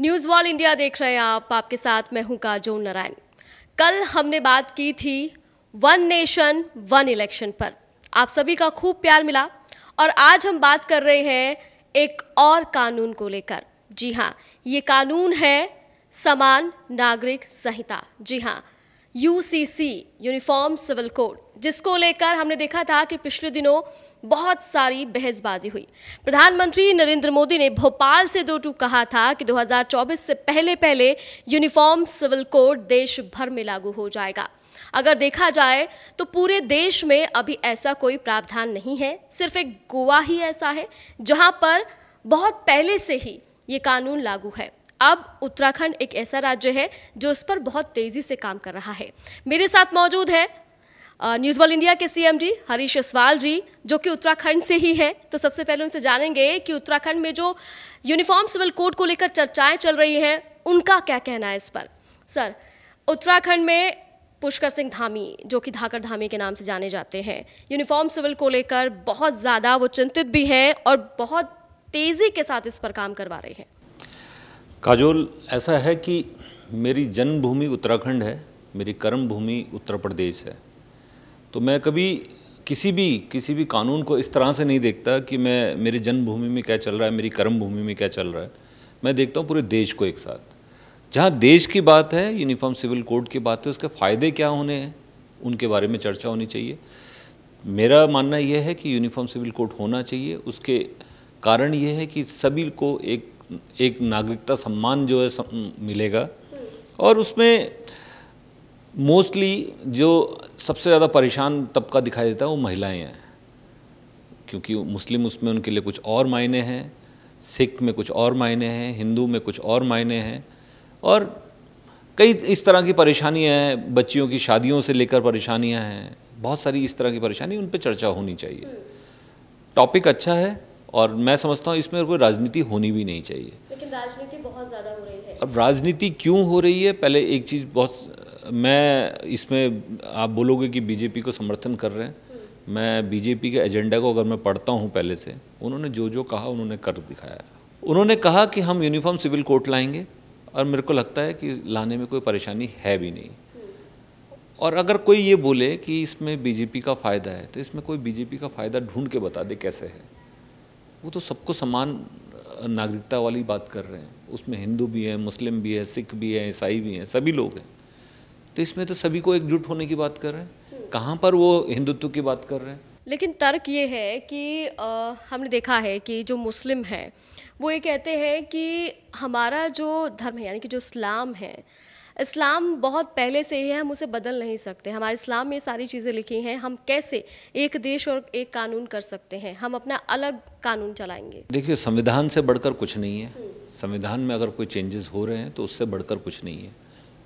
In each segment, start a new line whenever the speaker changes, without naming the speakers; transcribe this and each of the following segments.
News wall India देख रहे हैं आप आपके साथ मैं हूं काजोल नारायण कल हमने बात की थी वन नेशन वन इलेक्शन पर आप सभी का खूब प्यार मिला और आज हम बात कर रहे हैं एक और कानून को लेकर जी हाँ ये कानून है समान नागरिक संहिता जी हाँ यूसीसी यूनिफॉर्म सिविल कोड जिसको लेकर हमने देखा था कि पिछले दिनों बहुत सारी बहसबाजी हुई प्रधानमंत्री नरेंद्र मोदी ने भोपाल से दो टूक कहा था कि 2024 से पहले पहले यूनिफॉर्म सिविल कोड देश भर में लागू हो जाएगा अगर देखा जाए तो पूरे देश में अभी ऐसा कोई प्रावधान नहीं है सिर्फ एक गोवा ही ऐसा है जहां पर बहुत पहले से ही ये कानून लागू है अब उत्तराखंड एक ऐसा राज्य है जो इस पर बहुत तेजी से काम कर रहा है मेरे साथ मौजूद है न्यूज़ वर्ल्ड इंडिया के सीएम जी हरीश असवाल जी जो कि उत्तराखंड से ही है तो सबसे पहले उनसे जानेंगे कि उत्तराखंड में जो यूनिफॉर्म सिविल कोड को लेकर चर्चाएं चल रही हैं उनका क्या कहना है इस पर सर उत्तराखंड में पुष्कर सिंह धामी जो कि धाकर धामी के नाम से जाने जाते हैं यूनिफॉर्म सिविल को लेकर बहुत ज़्यादा वो चिंतित भी हैं और बहुत तेज़ी के साथ इस पर काम करवा रहे हैं
काजोल ऐसा है कि मेरी जन्मभूमि उत्तराखंड है मेरी कर्म भूमि उत्तर प्रदेश है तो मैं कभी किसी भी किसी भी कानून को इस तरह से नहीं देखता कि मैं मेरी जन्मभूमि में क्या चल रहा है मेरी कर्म भूमि में क्या चल रहा है मैं देखता हूँ पूरे देश को एक साथ जहाँ देश की बात है यूनिफॉर्म सिविल कोड की बात है उसके फ़ायदे क्या होने हैं उनके बारे में चर्चा होनी चाहिए मेरा मानना यह है कि यूनिफॉर्म सिविल कोड होना चाहिए उसके कारण यह है कि सभी को एक एक नागरिकता सम्मान जो है मिलेगा और उसमें मोस्टली जो सबसे ज़्यादा परेशान तबका दिखाई देता है वो महिलाएं हैं क्योंकि मुस्लिम उसमें उनके लिए कुछ और मायने हैं सिख में कुछ और मायने हैं हिंदू में कुछ और मायने हैं और कई इस तरह की परेशानियाँ हैं बच्चियों की शादियों से लेकर परेशानियाँ हैं बहुत सारी इस तरह की परेशानी उन पर चर्चा होनी चाहिए टॉपिक अच्छा है और मैं समझता हूँ इसमें कोई राजनीति होनी भी नहीं चाहिए
लेकिन राजनीति बहुत ज़्यादा हो रही है अब
राजनीति क्यों हो रही है पहले एक चीज़ बहुत मैं इसमें आप बोलोगे कि बीजेपी को समर्थन कर रहे हैं मैं बीजेपी के एजेंडा को अगर मैं पढ़ता हूँ पहले से उन्होंने जो जो कहा उन्होंने कर दिखाया उन्होंने कहा कि हम यूनिफॉर्म सिविल कोड लाएंगे और मेरे को लगता है कि लाने में कोई परेशानी है भी नहीं और अगर कोई ये बोले कि इसमें बीजेपी का फ़ायदा है तो इसमें कोई बीजेपी का फ़ायदा ढूंढ के बता दे कैसे है वो तो सबको समान नागरिकता वाली बात कर रहे हैं उसमें हिंदू भी हैं मुस्लिम भी है सिख भी है ईसाई भी हैं सभी लोग हैं तो इसमें तो सभी को एकजुट होने की बात कर रहे हैं कहाँ पर वो हिंदुत्व की
बात कर रहे हैं लेकिन तर्क ये है कि आ, हमने देखा है कि जो मुस्लिम हैं वो ये कहते हैं कि हमारा जो धर्म है यानी कि जो इस्लाम है इस्लाम बहुत पहले से ही है हम उसे बदल नहीं सकते हमारे इस्लाम में सारी चीज़ें लिखी हैं हम कैसे एक देश और एक कानून कर सकते हैं हम अपना अलग कानून चलाएंगे
देखिए संविधान से बढ़कर कुछ नहीं है संविधान में अगर कोई चेंजेस हो रहे हैं तो उससे बढ़कर कुछ नहीं है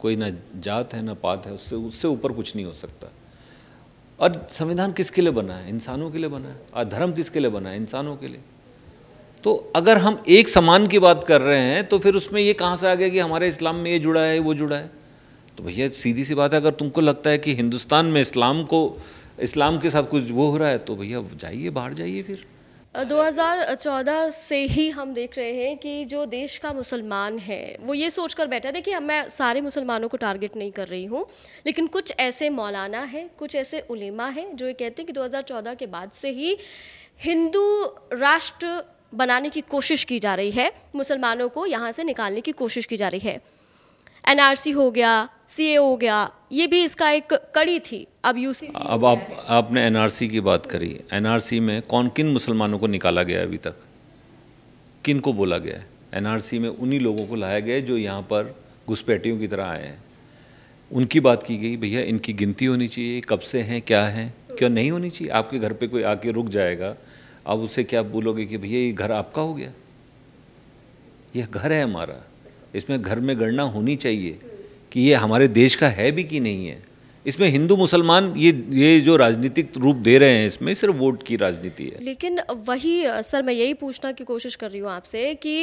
कोई ना जात है ना पात है उससे उससे ऊपर कुछ नहीं हो सकता और संविधान किसके लिए बना है इंसानों के लिए बना है और धर्म किसके लिए बना है इंसानों के लिए तो अगर हम एक समान की बात कर रहे हैं तो फिर उसमें ये कहाँ से आ गया कि हमारे इस्लाम में ये जुड़ा है वो जुड़ा है तो भैया सीधी सी बात है अगर तुमको लगता है कि हिंदुस्तान में इस्लाम को इस्लाम के साथ कुछ वो हो रहा है तो भैया जाइए बाहर जाइए फिर
2014 से ही हम देख रहे हैं कि जो देश का मुसलमान है वो ये सोच कर बैठा था कि मैं सारे मुसलमानों को टारगेट नहीं कर रही हूँ लेकिन कुछ ऐसे मौलाना हैं कुछ ऐसे उलेमा हैं जो ये कहते हैं कि 2014 के बाद से ही हिंदू राष्ट्र बनाने की कोशिश की जा रही है मुसलमानों को यहाँ से निकालने की कोशिश की जा रही है एनआरसी हो गया सीए हो गया ये भी इसका एक कड़ी थी अब यूसी अब आप
आपने एनआरसी की बात करी एनआरसी में कौन किन मुसलमानों को निकाला गया अभी तक किन को बोला गया है एनआरसी में उन्हीं लोगों को लाया गया जो यहाँ पर घुसपैठियों की तरह आए हैं उनकी बात की गई भैया इनकी गिनती होनी चाहिए कब से हैं क्या हैं क्यों नहीं होनी चाहिए आपके घर पे कोई आके रुक जाएगा अब उसे क्या बोलोगे कि भैया ये घर आपका हो गया यह घर है हमारा इसमें घर में गणना होनी चाहिए कि ये हमारे देश का है भी कि नहीं है इसमें हिंदू मुसलमान ये ये जो राजनीतिक रूप दे रहे हैं इसमें सिर्फ वोट की राजनीति है
लेकिन वही सर मैं यही पूछना की कोशिश कर रही हूँ आपसे कि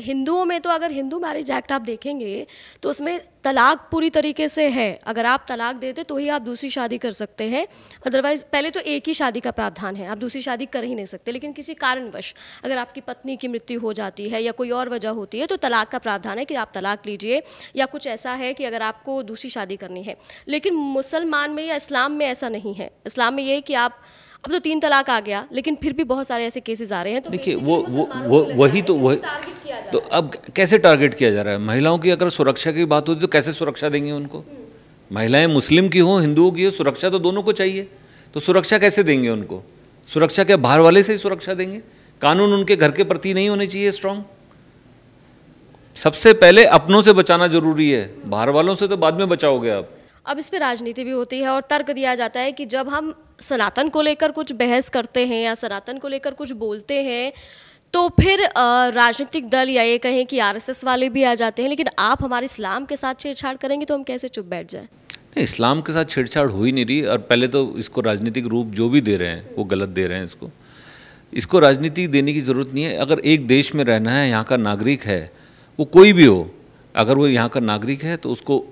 हिंदुओं में तो अगर हिंदू मैरिज एक्ट आप देखेंगे तो उसमें तलाक पूरी तरीके से है अगर आप तलाक देते तो ही आप दूसरी शादी कर सकते हैं अदरवाइज पहले तो एक ही शादी का प्रावधान है आप दूसरी शादी कर ही नहीं सकते लेकिन किसी कारणवश अगर आपकी पत्नी की मृत्यु हो जाती है या कोई और वजह होती है तो तलाक का प्रावधान है कि आप तलाक लीजिए या कुछ ऐसा है कि अगर आपको दूसरी शादी करनी है लेकिन मुसलमान में या इस्लाम में ऐसा नहीं है इस्लाम में ये है कि आप अब तो तीन तलाक आ गया लेकिन फिर भी बहुत सारे ऐसे केसेस आ रहे हैं तो देखिए
वो वो वो वही तो वही तो अब कैसे टारगेट किया जा रहा है महिलाओं की अगर सुरक्षा की बात होती तो कैसे सुरक्षा देंगे उनको हम्म। महिलाएं मुस्लिम की हों हिंदुओं की हो सुरक्षा तो दोनों को चाहिए तो सुरक्षा कैसे देंगे उनको सुरक्षा क्या बाहर वाले से ही सुरक्षा देंगे कानून उनके घर के प्रति नहीं होने चाहिए स्ट्रांग सबसे पहले अपनों से बचाना जरूरी है बाहर वालों से तो बाद में बचाओगे आप
अब इस पर राजनीति भी होती है और तर्क दिया जाता है कि जब हम सनातन को लेकर कुछ बहस करते हैं या सनातन को लेकर कुछ बोलते हैं तो फिर राजनीतिक दल या ये कहें कि आरएसएस वाले भी आ जाते हैं लेकिन आप हमारे इस्लाम के साथ छेड़छाड़ करेंगे तो हम कैसे चुप बैठ जाए नहीं
इस्लाम के साथ छेड़छाड़ हो ही नहीं रही और पहले तो इसको राजनीतिक रूप जो भी दे रहे हैं वो गलत दे रहे हैं इसको इसको राजनीति देने की ज़रूरत नहीं है अगर एक देश में रहना है यहाँ का नागरिक है वो कोई भी हो अगर वो यहाँ का नागरिक है तो उसको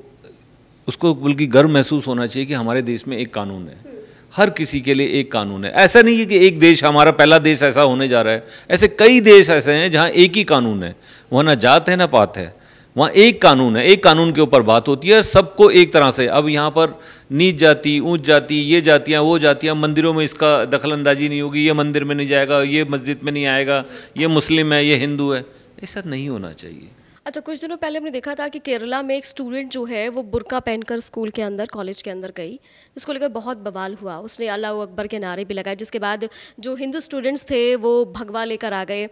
उसको बल्कि गर्व महसूस होना चाहिए कि हमारे देश में एक कानून है हर किसी के लिए एक कानून है ऐसा नहीं है कि एक देश हमारा पहला देश ऐसा होने जा रहा है ऐसे कई देश ऐसे हैं जहाँ एक ही कानून है वहाँ ना जात है ना पात है वहाँ एक कानून है एक कानून के ऊपर बात होती है सबको एक तरह से अब यहाँ पर नीच जाति ऊंच जाति ये जातियाँ वो जातियाँ मंदिरों में इसका दखल अंदाजी नहीं होगी ये मंदिर में नहीं जाएगा ये मस्जिद में नहीं आएगा ये मुस्लिम है ये हिंदू है ऐसा नहीं होना चाहिए
अच्छा कुछ दिनों पहले हमने देखा था कि केरला में एक स्टूडेंट जो है वो बुरका पहनकर स्कूल के अंदर कॉलेज के अंदर गई जिसको लेकर बहुत बवाल हुआ उसने अल्लाह अकबर के नारे भी लगाए जिसके बाद जो हिंदू स्टूडेंट्स थे वो भगवा लेकर आ गए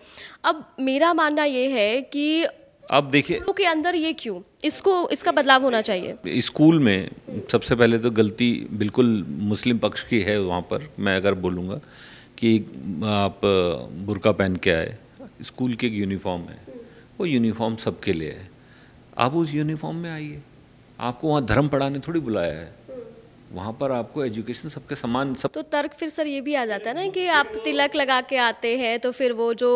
अब मेरा मानना ये है कि अब देखिए तो के अंदर ये क्यों इसको इसका बदलाव होना चाहिए
स्कूल में सबसे पहले तो गलती बिल्कुल मुस्लिम पक्ष की है वहाँ पर मैं अगर बोलूँगा कि आप बुरका पहन के आए स्कूल की एक यूनिफॉर्म है वो यूनिफॉर्म सबके लिए है आप उस यूनिफॉर्म में आइए आपको वहाँ धर्म पढ़ाने थोड़ी बुलाया है वहाँ पर आपको एजुकेशन सबके समान सब तो
तर्क फिर सर ये भी आ जाता है ना कि आप तिलक लगा के आते हैं तो फिर वो जो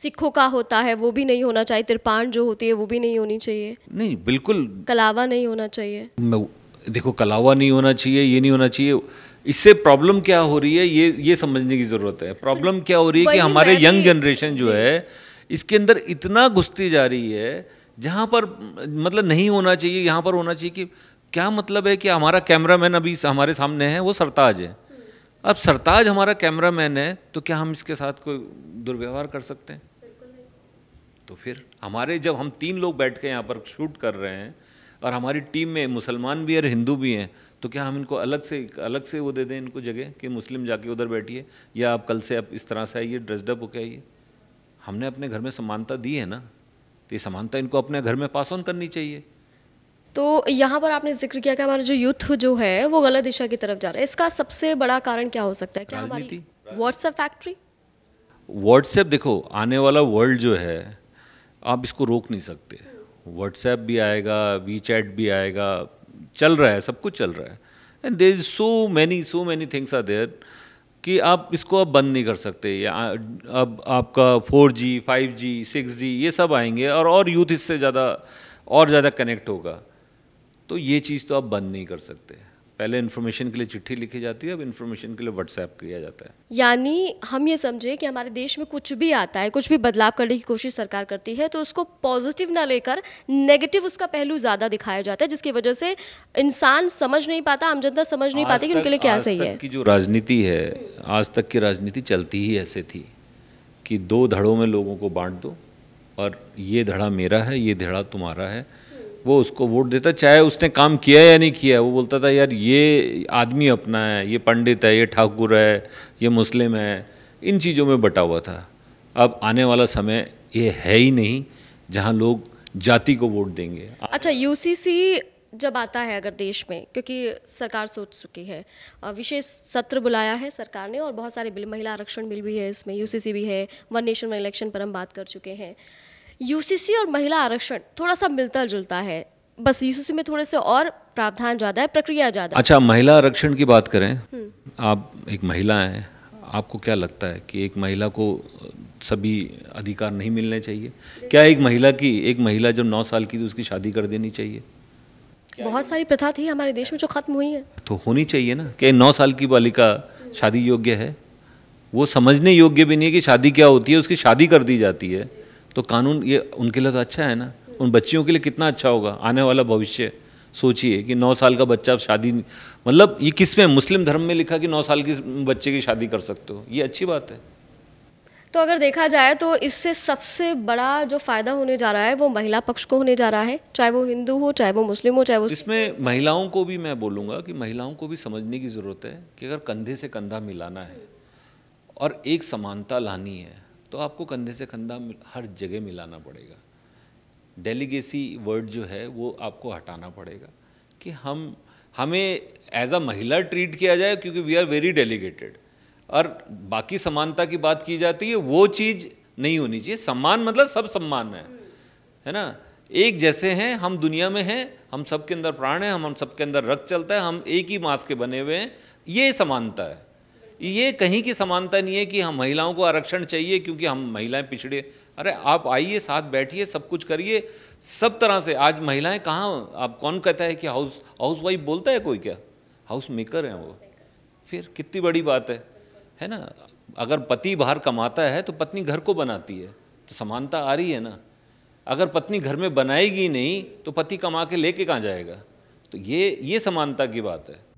सिखों का होता है वो भी नहीं होना चाहिए तिरपान जो होती है वो भी नहीं होनी चाहिए
नहीं बिल्कुल
कलावा नहीं होना चाहिए
देखो कलावा नहीं होना चाहिए ये नहीं होना चाहिए इससे प्रॉब्लम क्या हो रही है ये ये समझने की ज़रूरत है प्रॉब्लम तो क्या हो रही है कि हमारे यंग जनरेशन जो है इसके अंदर इतना घुसती जा रही है जहाँ पर मतलब नहीं होना चाहिए यहाँ पर होना चाहिए कि क्या मतलब है कि हमारा कैमरा मैन अभी हमारे सामने है वो सरताज है अब सरताज हमारा कैमरा मैन है तो क्या हम इसके साथ कोई दुर्व्यवहार कर सकते हैं तो फिर हमारे जब हम तीन लोग बैठ के यहाँ पर शूट कर रहे हैं और हमारी टीम में मुसलमान भी और हिंदू भी हैं तो क्या हम इनको अलग से अलग से वो दे दें इनको जगह कि मुस्लिम जाके उधर बैठिए या आप कल से आप इस तरह से आइए ड्रेसडअप होके आइए हमने अपने घर में समानता दी है ना तो ये समानता इनको अपने घर में पास ऑन करनी चाहिए
तो यहाँ पर आपने जिक्र किया कि हमारा जो यूथ जो है वो गलत दिशा की तरफ जा रहा है इसका सबसे बड़ा कारण क्या हो सकता है क्या हमारी व्हाट्सएप फैक्ट्री
व्हाट्सएप देखो आने वाला वर्ल्ड जो है आप इसको रोक नहीं सकते व्हाट्सएप भी आएगा वी चैट भी आएगा चल रहा है सब कुछ चल रहा है and there is so many so many things are there कि आप इसको अब बंद नहीं कर सकते अब आपका 4G, 5G, 6G ये सब आएंगे और और यूथ इससे ज़्यादा और ज़्यादा कनेक्ट होगा तो ये चीज़ तो आप बंद नहीं कर सकते पहले इन्फॉर्मेशन के लिए चिट्ठी लिखी जाती है अब इन्फॉर्मेशन के लिए व्हाट्सएप किया जाता है
यानी हम ये समझे कि हमारे देश में कुछ भी आता है कुछ भी बदलाव करने की कोशिश सरकार करती है तो उसको पॉजिटिव ना लेकर नेगेटिव उसका पहलू ज़्यादा दिखाया जाता है जिसकी वजह से इंसान समझ नहीं पाता आम जनता समझ नहीं पाती कि उनके लिए क्या सही है
की जो राजनीति है आज तक की राजनीति चलती ही ऐसे थी कि दो धड़ों में लोगों को बांट दो और ये धड़ा मेरा है ये धड़ा तुम्हारा है वो उसको वोट देता चाहे उसने काम किया या नहीं किया वो बोलता था यार ये आदमी अपना है ये पंडित है ये ठाकुर है ये मुस्लिम है इन चीज़ों में बटा हुआ था अब आने वाला समय ये है ही नहीं जहाँ लोग जाति को वोट देंगे
अच्छा यूसीसी जब आता है अगर देश में क्योंकि सरकार सोच चुकी है विशेष सत्र बुलाया है सरकार ने और बहुत सारे बिल महिला आरक्षण बिल भी है इसमें यूसीसी भी है वन नेशन वन इलेक्शन पर हम बात कर चुके हैं यूसीसी और महिला आरक्षण थोड़ा सा मिलता जुलता है बस यूसीसी में थोड़े से और प्रावधान ज़्यादा है प्रक्रिया ज़्यादा अच्छा
महिला आरक्षण की बात करें हम्म। आप एक महिला हैं आपको क्या लगता है कि एक महिला को सभी अधिकार नहीं मिलने चाहिए क्या एक महिला की एक महिला जब नौ साल की तो उसकी शादी कर देनी चाहिए
बहुत सारी प्रथा थी हमारे देश में जो खत्म हुई है
तो होनी चाहिए ना कि नौ साल की बालिका शादी योग्य है वो समझने योग्य भी नहीं है कि शादी क्या होती है उसकी शादी कर दी जाती है तो कानून ये उनके लिए तो अच्छा है ना उन बच्चियों के लिए कितना अच्छा होगा आने वाला भविष्य सोचिए कि नौ साल का बच्चा शादी मतलब ये किस में मुस्लिम धर्म में लिखा कि नौ साल की बच्चे की शादी कर सकते हो ये अच्छी बात है
तो अगर देखा जाए तो इससे सबसे बड़ा जो फ़ायदा होने जा रहा है वो महिला पक्ष को होने जा रहा है चाहे वो हिंदू हो चाहे वो मुस्लिम हो चाहे वो
इसमें महिलाओं को भी मैं बोलूँगा कि महिलाओं को भी समझने की ज़रूरत है कि अगर कंधे से कंधा मिलाना है और एक समानता लानी है तो आपको कंधे से कंधा हर जगह मिलाना पड़ेगा डेलीगेसी वर्ड जो है वो आपको हटाना पड़ेगा कि हम हमें एज अ महिला ट्रीट किया जाए क्योंकि वी आर वेरी डेलीगेटेड और बाकी समानता की बात की जाती है वो चीज़ नहीं होनी चाहिए सम्मान मतलब सब सम्मान है है ना एक जैसे हैं हम दुनिया में हैं हम सबके अंदर प्राण हैं हम हम सबके अंदर रक्त चलता है हम एक ही मास के बने हुए हैं ये समानता है ये कहीं की समानता नहीं है कि हम महिलाओं को आरक्षण चाहिए क्योंकि हम महिलाएं पिछड़े अरे आप आइए साथ बैठिए सब कुछ करिए सब तरह से आज महिलाएं कहाँ आप कौन कहता है कि हाउस हाउस वाइफ बोलता है कोई क्या हाउस मेकर हैं वो फिर कितनी बड़ी बात है है ना अगर पति बाहर कमाता है तो पत्नी घर को बनाती है तो समानता आ रही है ना अगर पत्नी घर में बनाएगी नहीं तो पति कमा के लेके कहाँ जाएगा तो ये ये समानता की बात है